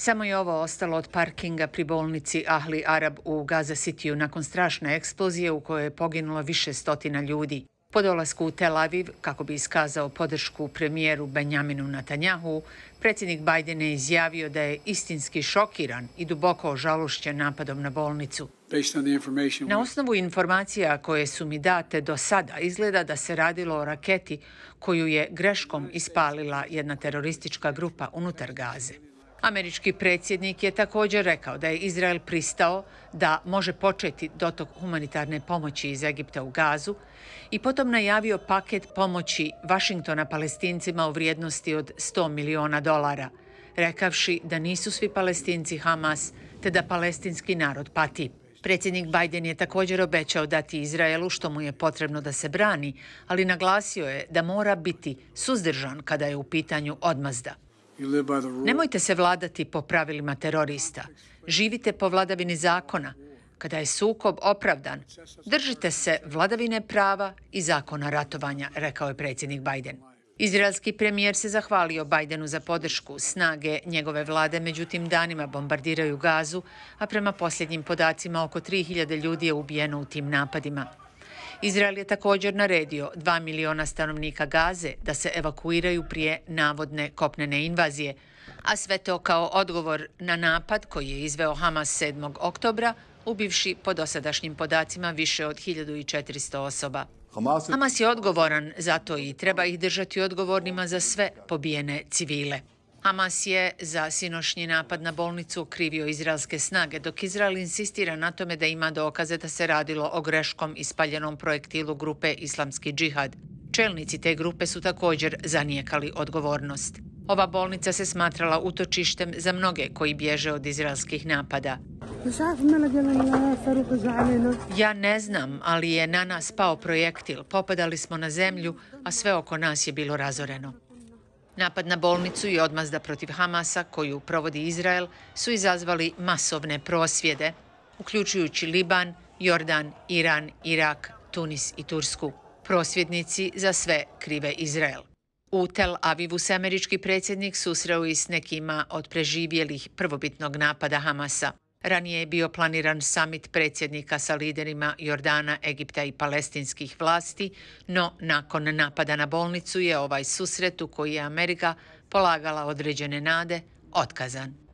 Samo je ovo ostalo od parkinga pri bolnici Ahli Arab u Gaza Cityju nakon strašne eksplozije u kojoj je poginulo više stotina ljudi. Po dolasku u Tel Aviv, kako bi iskazao podršku premijeru Benjaminu Netanjahu, predsjednik Bajdene je izjavio da je istinski šokiran i duboko ožalušćen napadom na bolnicu. Na osnovu informacija koje su mi date do sada, izgleda da se radilo o raketi koju je greškom ispalila jedna teroristička grupa unutar Gaze. Američki predsjednik je također rekao da je Izrael pristao da može početi dotok humanitarne pomoći iz Egipta u Gazu i potom najavio paket pomoći Vašingtona palestincima u vrijednosti od 100 miliona dolara, rekavši da nisu svi palestinci Hamas te da palestinski narod pati. Predsjednik Biden je također obećao dati Izraelu što mu je potrebno da se brani, ali naglasio je da mora biti suzdržan kada je u pitanju odmazda. Nemojte se vladati po pravilima terorista. Živite po vladavini zakona. Kada je sukob opravdan, držite se vladavine prava i zakona ratovanja, rekao je predsjednik Biden. Izraelski premijer se zahvalio Bajdenu za podršku. Snage njegove vlade međutim danima bombardiraju gazu, a prema posljednjim podacima oko 3000 ljudi je ubijeno u tim napadima. Izrael je također naredio 2 miliona stanovnika Gaze da se evakuiraju prije navodne kopnene invazije, a sve to kao odgovor na napad koji je izveo Hamas 7. oktobra, ubivši po dosadašnjim podacima više od 1400 osoba. Hamas je odgovoran, zato i treba ih držati odgovornima za sve pobijene civile. Hamas je za sinošnji napad na bolnicu okrivio izraelske snage, dok Izrael insistira na tome da ima dokaze da se radilo o greškom ispaljenom projektilu grupe Islamski džihad. Čelnici te grupe su također zanijekali odgovornost. Ova bolnica se smatrala utočištem za mnoge koji bježe od izraelskih napada. Ja ne znam, ali je na nas pao projektil, popadali smo na zemlju, a sve oko nas je bilo razoreno. Napad na bolnicu i odmazda protiv Hamasa koju provodi Izrael su izazvali masovne prosvjede, uključujući Liban, Jordan, Iran, Irak, Tunis i Tursku. Prosvjednici za sve krive Izrael. U Tel Avivu se američki predsjednik susreo i s nekima od preživjelih prvobitnog napada Hamasa. Ranije je bio planiran samit predsjednika sa liderima Jordana, Egipta i palestinskih vlasti, no nakon napada na bolnicu je ovaj susret u koji je Amerika polagala određene nade otkazan.